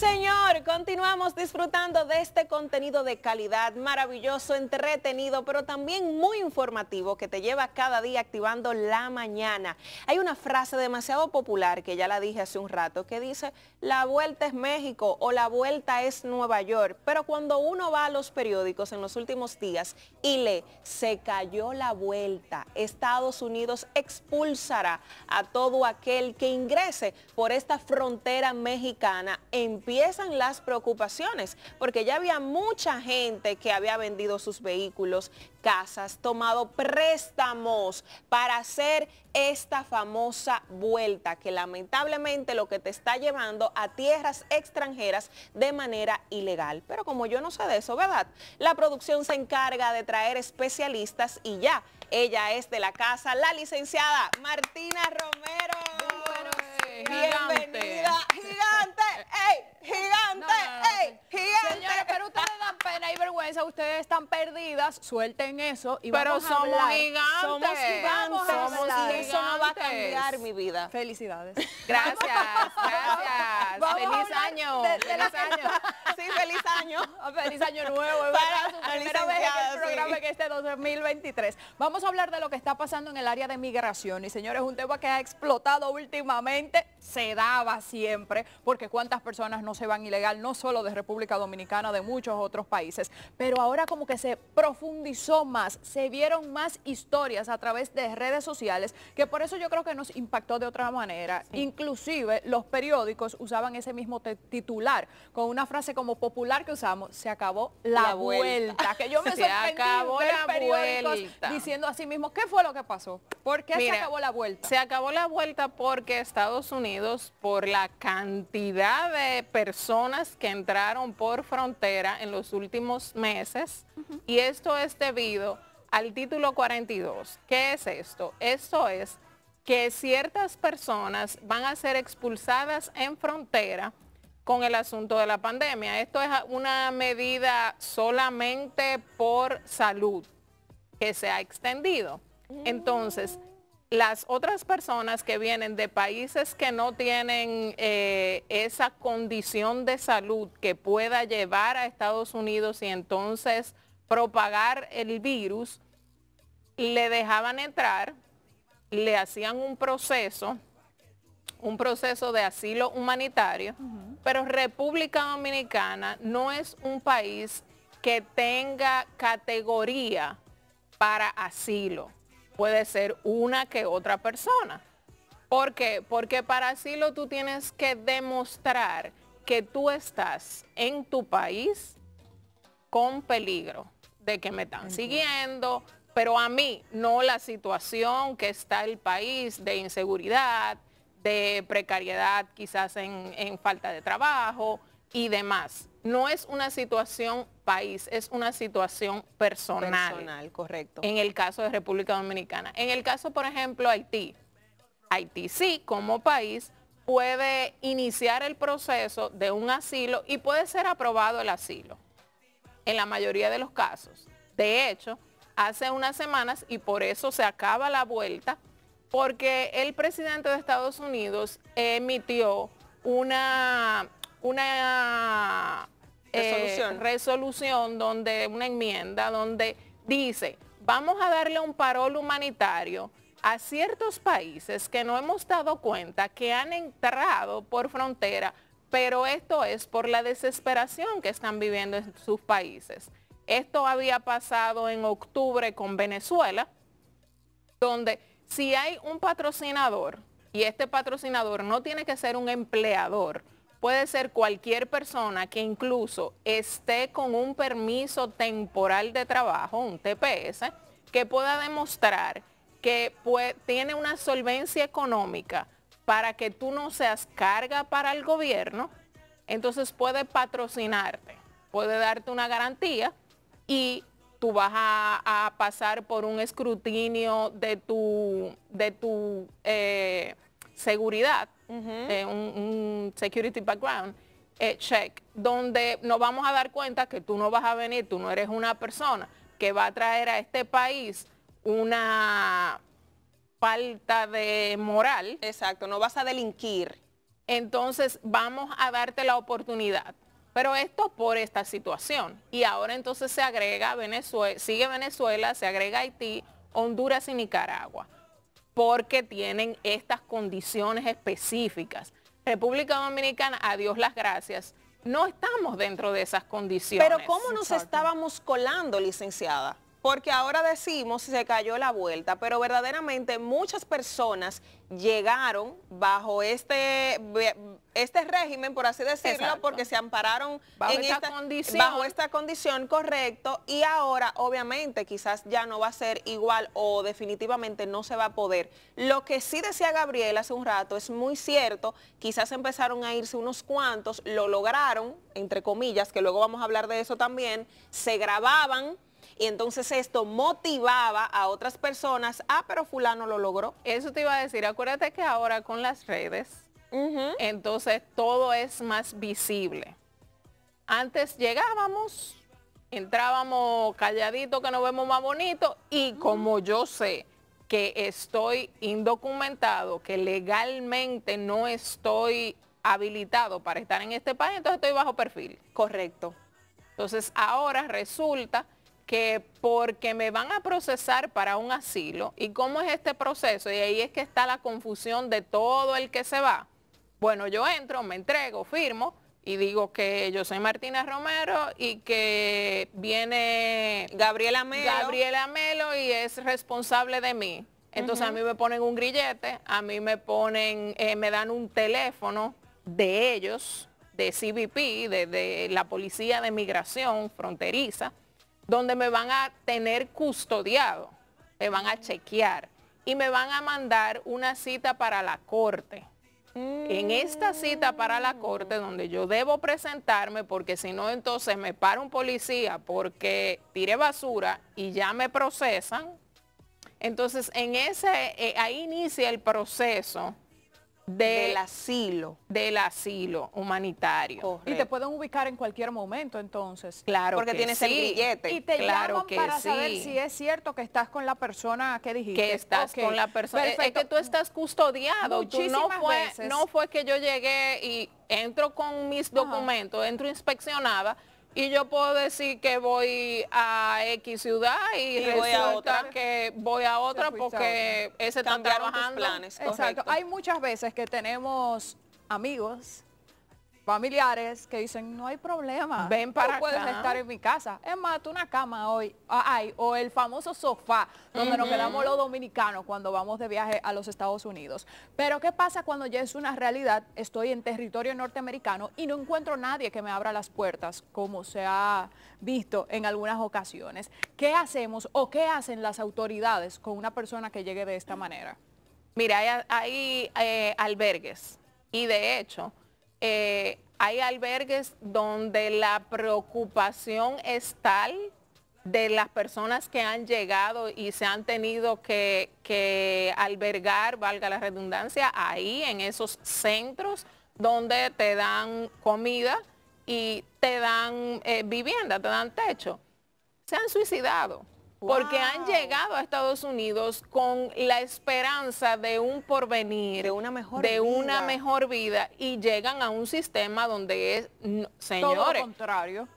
señor continuamos disfrutando de este contenido de calidad, maravilloso, entretenido, pero también muy informativo que te lleva cada día activando la mañana. Hay una frase demasiado popular que ya la dije hace un rato que dice, la vuelta es México o la vuelta es Nueva York, pero cuando uno va a los periódicos en los últimos días y lee, se cayó la vuelta, Estados Unidos expulsará a todo aquel que ingrese por esta frontera mexicana, empiezan las preocupaciones, porque ya había mucha gente que había vendido sus vehículos, casas, tomado préstamos para hacer esta famosa vuelta que lamentablemente lo que te está llevando a tierras extranjeras de manera ilegal. Pero como yo no sé de eso, ¿verdad? La producción se encarga de traer especialistas y ya, ella es de la casa, la licenciada Martina Romero. Bienvenida, gigante. ¡Gigante! ¡Ey! ¡Gigante! Señores, pero ustedes dan pena y vergüenza, ustedes están perdidas, suelten eso y vamos a somos gigantes. Somos gigantes. Somos Eso no va a cambiar mi vida. Felicidades. Gracias, gracias. feliz año, feliz año sí, feliz año. Ah, feliz año nuevo, para su primera vez en el este programa que este 2023. Vamos a hablar de lo que está pasando en el área de migración. Y señores, un tema que ha explotado últimamente, se daba siempre, porque cuántas personas no se van ilegal, no solo de República Dominicana, de muchos otros países. Pero ahora como que se profundizó más, se vieron más historias a través de redes sociales, que por eso yo creo que nos impactó de otra manera. Inclusive los periódicos usaban ese mismo titular, con una frase como popular que usamos, se acabó la, vuelta. Que yo me se sorprendí acabó la diciendo así mismo, ¿qué fue lo que pasó? ¿Por qué se acabó la vuelta? Se acabó la vuelta porque Estados Unidos, por la cantidad de personas que entraron por frontera en los últimos meses, y esto es debido al título 42. ¿Qué es esto? Esto es que ciertas personas van a ser expulsadas en frontera con el asunto de la pandemia. Esto es una medida solamente por salud que se ha extendido. Entonces, las otras personas que vienen de países que no tienen eh, esa condición de salud que pueda llevar a Estados Unidos y entonces propagar el virus, le dejaban entrar, le hacían un proceso un proceso de asilo humanitario, pero República Dominicana no es un país que tenga categoría para asilo. Puede ser una que otra persona. ¿Por qué? Porque para asilo tú tienes que demostrar que tú estás en tu país con peligro de que me están siguiendo, pero a mí no la situación que está el país de inseguridad, de precariedad, quizás en, falta de trabajo y demás. No es una situación país, es una situación personal. correcto. En el caso de República Dominicana. En el caso, por ejemplo, Haití. Haití sí, como país, puede iniciar el proceso de un asilo y puede ser aprobado el asilo, en la mayoría de los casos. De hecho, hace unas semanas, y por eso se acaba la vuelta, porque el presidente de Estados Unidos emitió una, una eh, resolución. donde, una enmienda donde dice, vamos a darle un parol humanitario a ciertos países que no hemos dado cuenta que han entrado por frontera, pero esto es por la desesperación que están viviendo en sus países. Esto había pasado en octubre con Venezuela, donde si hay un patrocinador y este patrocinador no tiene que ser un empleador, puede ser cualquier persona que incluso esté con un permiso temporal de trabajo, un TPS, que pueda demostrar que tiene una solvencia económica para que tú no seas carga para el gobierno, entonces puede patrocinarte, puede darte una garantía y tú vas a, pasar por un escrutinio de tu, de tu eh, seguridad, eh, un, security background eh, check, donde nos vamos a dar cuenta que tú no vas a venir, tú no eres una persona que va a traer a este país una falta de moral. Exacto, no vas a delinquir. Entonces vamos a darte la oportunidad. Pero esto por esta situación. Y ahora entonces se agrega Venezuela, sigue Venezuela, se agrega Haití, Honduras y Nicaragua, porque tienen estas condiciones específicas. República Dominicana, a Dios las gracias, no estamos dentro de esas condiciones. Pero ¿cómo nos estábamos colando, licenciada? porque ahora decimos se cayó la vuelta, pero verdaderamente muchas personas llegaron bajo este, este régimen, por así decirlo, porque se ampararon bajo, esta, condición. bajo esta condición, correcto, y ahora obviamente quizás ya no va a ser igual o definitivamente no se va a poder. Lo que sí decía Gabriel hace un rato es muy cierto, quizás empezaron a irse unos cuantos, lo lograron, entre comillas, que luego vamos a hablar de eso también, se grababan y entonces esto motivaba a otras personas, ah, pero fulano lo logró. Eso te iba a decir, acuérdate que ahora con las redes, entonces todo es más visible. Antes llegábamos, entrábamos calladito que nos vemos más bonito y como yo sé que estoy indocumentado, que legalmente no estoy habilitado para estar en este país, entonces estoy bajo perfil. Correcto. Entonces ahora resulta que porque me van a procesar para un asilo, ¿y cómo es este proceso? Y ahí es que está la confusión de todo el que se va. Bueno, yo entro, me entrego, firmo y digo que yo soy Martina Romero y que viene Gabriela Melo, Gabriela Melo y es responsable de mí. Entonces a mí me ponen un grillete, a mí me ponen, eh, me dan un teléfono de ellos, de CBP, de la policía de migración fronteriza, donde me van a tener custodiado, me van a chequear y me van a mandar una cita para la corte. En esta cita para la corte donde yo debo presentarme porque si no entonces me para un policía porque tiré basura y ya me procesan. Entonces en ese eh, ahí inicia el proceso del asilo. Del asilo humanitario. Y te pueden ubicar en cualquier momento entonces. Claro Porque tienes el billete. Y te claro llaman para saber si es cierto que estás con la persona que dijiste. Que estás con la persona. Es que tú estás custodiado. Muchísimas no fue, no fue que yo llegué y entro con mis documentos, entro inspeccionada y yo puedo decir que voy a X ciudad y, resulta que voy a otra porque ese están trabajando. Planes, Exacto. Hay muchas veces que tenemos amigos familiares que dicen, no hay problema. Ven para puedes estar en mi casa. Es más, una cama hoy. Ay, o el famoso sofá donde nos quedamos los dominicanos cuando vamos de viaje a los Estados Unidos. Pero ¿qué pasa cuando ya es una realidad? Estoy en territorio norteamericano y no encuentro nadie que me abra las puertas, como se ha visto en algunas ocasiones. ¿Qué hacemos o qué hacen las autoridades con una persona que llegue de esta manera? Mira, hay, eh, albergues y de hecho eh, hay albergues donde la preocupación es tal de las personas que han llegado y se han tenido que, albergar, valga la redundancia, ahí en esos centros donde te dan comida y te dan eh, vivienda, te dan techo. Se han suicidado porque han llegado a Estados Unidos con la esperanza de un porvenir, de una mejor, vida. y llegan a un sistema donde es, señores, todo contrario.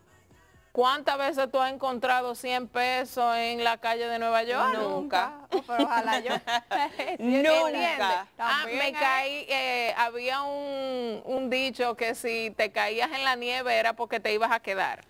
¿Cuántas veces tú has encontrado 100 pesos en la calle de Nueva York? Nunca. Oh, pero ojalá yo. Nunca. Ah, me ¿eh? caí, eh, había un dicho que si te caías en la nieve era porque te ibas a quedar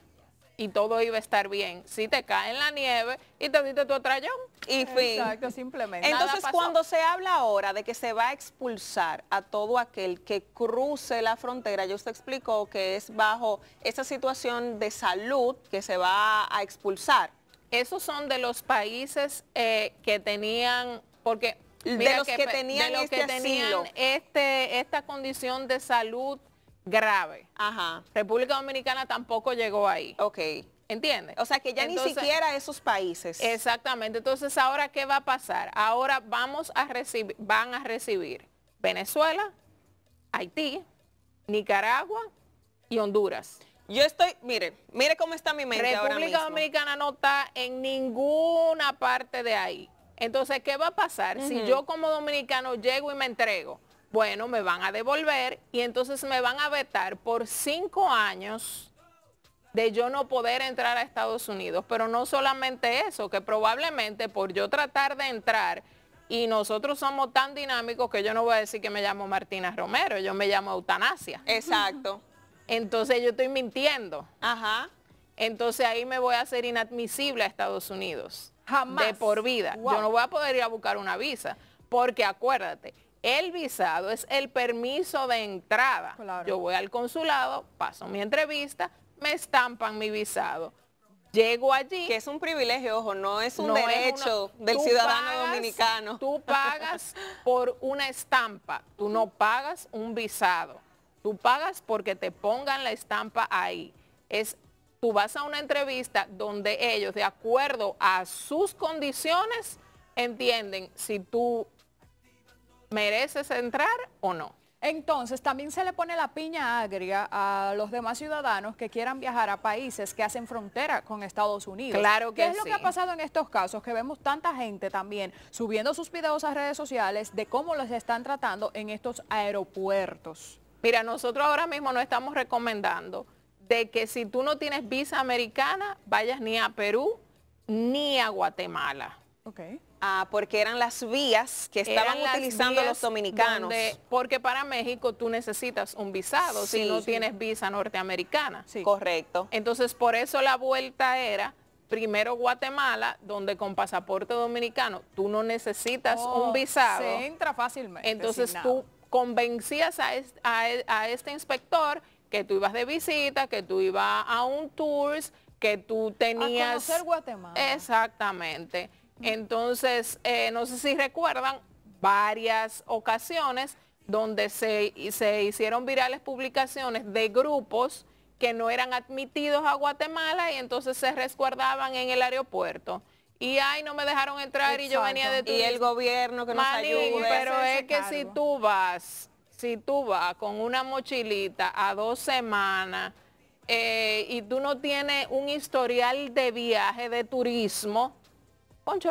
y todo iba a estar bien. Si te cae en la nieve y te viste tu atrayón y fin. Exacto, simplemente. Entonces, cuando se habla ahora de que se va a expulsar a todo aquel que cruce la frontera, yo usted explicó que es bajo esa situación de salud que se va a expulsar. Esos son de los países eh, que tenían, porque... de los que, tenían, que este tenían este, esta condición de salud grave. Ajá. República Dominicana tampoco llegó ahí. Ok. ¿Entiendes? O sea que ya ni siquiera esos países. Exactamente. Entonces, ¿ahora qué va a pasar? Ahora vamos a recibir, van a recibir Venezuela, Haití, Nicaragua y Honduras. Yo estoy, mire, mire cómo está mi mente. República Dominicana no está en ninguna parte de ahí. Entonces, ¿qué va a pasar si yo como dominicano llego y me entrego? bueno, me van a devolver y entonces me van a vetar por cinco años de yo no poder entrar a Estados Unidos. Pero no solamente eso, que probablemente por yo tratar de entrar y nosotros somos tan dinámicos que yo no voy a decir que me llamo Martina Romero, yo me llamo Eutanasia. Exacto. Entonces yo estoy mintiendo. Ajá. Entonces ahí me voy a hacer inadmisible a Estados Unidos. Jamás. De por vida. Yo no voy a poder ir a buscar una visa. Porque acuérdate, el visado es el permiso de entrada. Yo voy al consulado, paso mi entrevista, me estampan mi visado. Llego allí. Que es un privilegio, ojo, no es un derecho del ciudadano dominicano. Tú pagas por una estampa, tú no pagas un visado. Tú pagas porque te pongan la estampa ahí. Es, tú vas a una entrevista donde ellos, de acuerdo a sus condiciones, entienden si tú ¿Mereces entrar o no? Entonces, también se le pone la piña agria a los demás ciudadanos que quieran viajar a países que hacen frontera con Estados Unidos. Claro que ¿Qué es lo que ha pasado en estos casos? Que vemos tanta gente también subiendo sus videos a redes sociales de cómo los están tratando en estos aeropuertos. Mira, nosotros ahora mismo no estamos recomendando de que si tú no tienes visa americana, vayas ni a Perú ni a Guatemala. Okay. Ah, porque eran las vías que estaban utilizando los dominicanos. porque para México tú necesitas un visado si no tienes visa norteamericana. Correcto. Entonces por eso la vuelta era primero Guatemala, donde con pasaporte dominicano tú no necesitas un oh, visado. Se entra fácilmente. Entonces tú convencías a, este, a, este inspector que tú ibas de visita, que tú ibas a un tours, que tú tenías... A conocer Guatemala. Exactamente. Entonces, eh, no sé si recuerdan varias ocasiones donde se, hicieron virales publicaciones de grupos que no eran admitidos a Guatemala y entonces se resguardaban en el aeropuerto. Y ahí no me dejaron entrar y yo venía de tu... Y el gobierno que nos ayude. Pero es que si tú vas, si tú vas con una mochilita a dos semanas eh, y tú no tienes un historial de viaje, de turismo,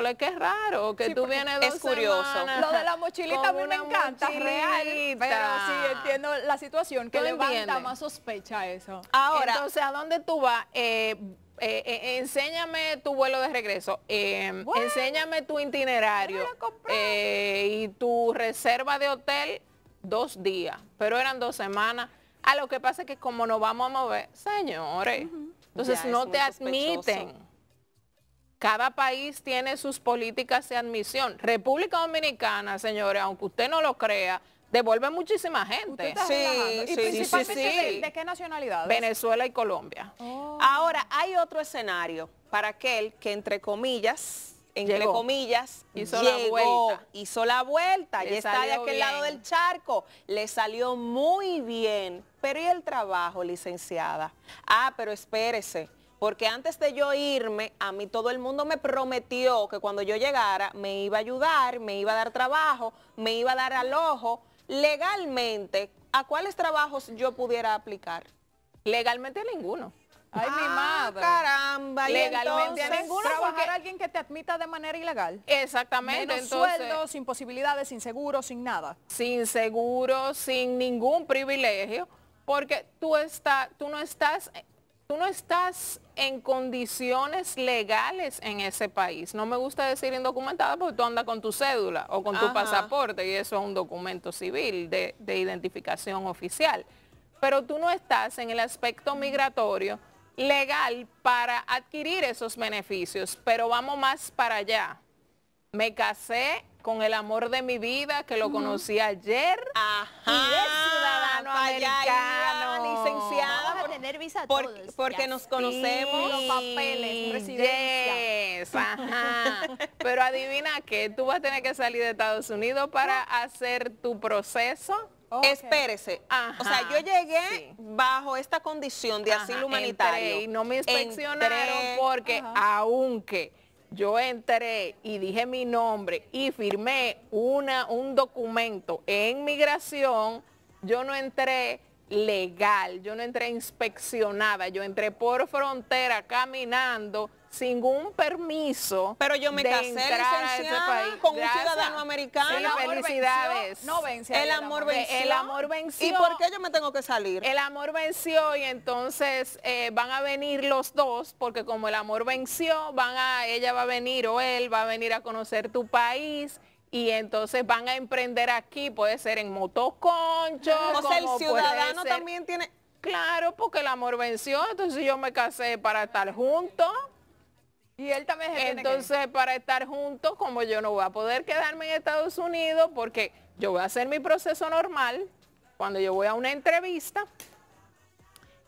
le qué raro que tú vienes dos Es curioso. Lo de la mochilita a mí me encanta, real. Pero sí, entiendo la situación, que levanta más sospecha eso. Ahora, entonces, ¿a dónde tú vas? Eh, eh, eh, enséñame tu vuelo de regreso, em, enséñame tu itinerario y tu reserva de hotel dos días, pero eran dos semanas. A ah, lo que pasa es que como nos vamos a mover, señores, entonces no te admiten. Cada país tiene sus políticas de admisión. República Dominicana, señores, aunque usted no lo crea, devuelve muchísima gente. Sí, sí, sí, De, qué nacionalidad? Venezuela y Colombia. Oh. Ahora, hay otro escenario para aquel que, entre comillas, entre comillas, hizo la vuelta. Hizo la vuelta, y está de aquel lado del charco. Le salió muy bien. Pero ¿y el trabajo, licenciada? Ah, pero espérese porque antes de yo irme, a mí todo el mundo me prometió que cuando yo llegara me iba a ayudar, me iba a dar trabajo, me iba a dar alojo. Legalmente, ¿a cuáles trabajos yo pudiera aplicar? Legalmente a ninguno. Ay, mi ah, madre. caramba. Legalmente a ninguno trabajar a alguien que te admita de manera ilegal. Exactamente. Menos sin posibilidades, sin seguro, sin nada. Sin seguro, sin ningún privilegio, porque tú, está, tú no estás tú no estás en condiciones legales en ese país. No me gusta decir indocumentada porque tú andas con tu cédula o con tu pasaporte y eso es un documento civil de, identificación oficial. Pero tú no estás en el aspecto migratorio legal para adquirir esos beneficios. Pero vamos más para allá. Me casé con el amor de mi vida, que lo conocí ayer, y es ciudadano americano. Porque nos conocemos. los papeles, mm, Pero adivina que tú vas a tener que salir de Estados Unidos para hacer tu proceso. Espérese. O sea, yo llegué bajo esta condición de asilo humanitario. y no me inspeccionaron porque aunque yo entré y dije mi nombre y firmé una, un documento en migración, yo no entré legal. Yo no entré inspeccionada, yo entré por frontera caminando sin un permiso. Pero yo me casé con un ciudadano americano. felicidades. No El, amor, venció. El amor venció. ¿Y por qué yo me tengo que salir? El amor venció y entonces eh, van a venir los dos, porque como el amor venció, van a, ella va a venir o él va a venir a conocer tu país y entonces van a emprender aquí, puede ser en motoconcho. O el ciudadano también tiene... Claro, porque el amor venció, entonces yo me casé para estar juntos. Y él también se Entonces, para estar juntos, como yo no voy a poder quedarme en Estados Unidos, porque yo voy a hacer mi proceso normal, cuando yo voy a una entrevista,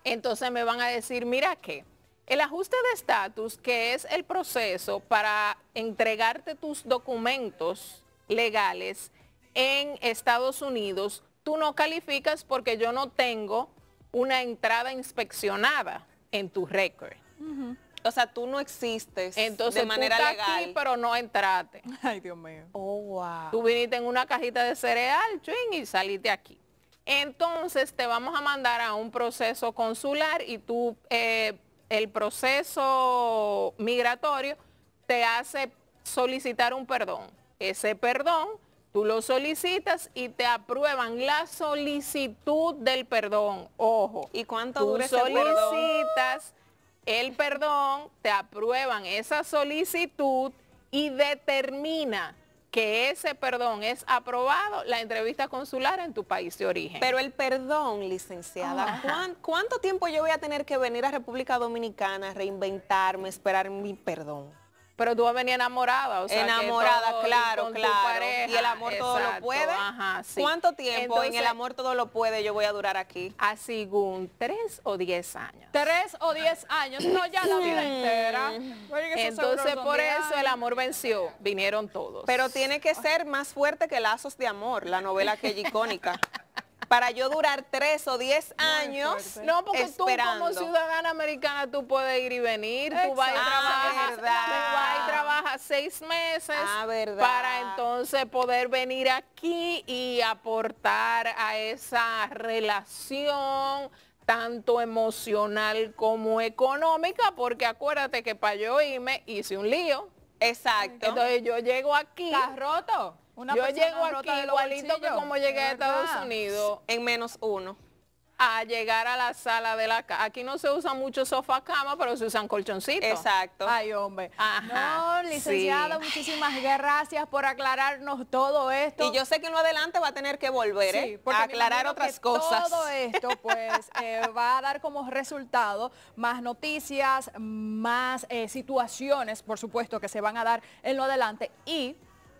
entonces me van a decir, mira qué, el ajuste de estatus, que es el proceso para entregarte tus documentos legales en Estados Unidos, tú no calificas porque yo no tengo una entrada inspeccionada en tu récord. O sea, tú no existes Entonces, de manera legal. pero no entrate Ay, Dios mío. Oh, tú viniste en una cajita de cereal, ching, y saliste aquí. Entonces, te vamos a mandar a un proceso consular y tú, eh, el proceso migratorio te hace solicitar un perdón ese perdón, tú lo solicitas y te aprueban la solicitud del perdón. Ojo. ¿Y cuánto tú solicitas el perdón, te aprueban esa solicitud y determina que ese perdón es aprobado la entrevista consular en tu país de origen. Pero el perdón, licenciada, ah. ¿cuánto tiempo yo voy a tener que venir a República Dominicana, reinventarme, esperar mi perdón? Pero tú vas a venir enamorada, o sea, Enamorada, claro, claro. y el amor todo lo puede. ¿Cuánto tiempo en el amor todo lo puede yo voy a durar aquí? Así un tres o diez años. Tres o diez años, no ya la vida mm. entera. Entonces por eso el amor venció, vinieron todos. Pero tiene que ser más fuerte que lazos de amor, la novela que es icónica. para yo durar tres o diez años No, porque tú como ciudadana americana tú puedes ir y venir, tú vas y trabajas, ah, tú trabajas seis meses ah, para entonces poder venir aquí y aportar a esa relación tanto emocional como económica, porque acuérdate que para yo irme hice un lío. Exacto. Entonces yo llego aquí. ¿Estás roto? yo llego aquí igualito que como llegué a Estados Unidos. En menos uno. A llegar a la sala de la casa. Aquí no se usa mucho sofá cama, pero se usan colchoncitos. Exacto. Ay, hombre. no, licenciado, muchísimas gracias por aclararnos todo esto. Y yo sé que en lo adelante va a tener que volver, ¿eh? a ¿eh? aclarar otras cosas. Todo esto, pues, eh, va a dar como resultado más noticias, más eh, situaciones, por supuesto, que se van a dar en lo adelante. Y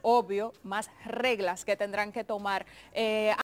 obvio, más reglas que tendrán que tomar. Eh,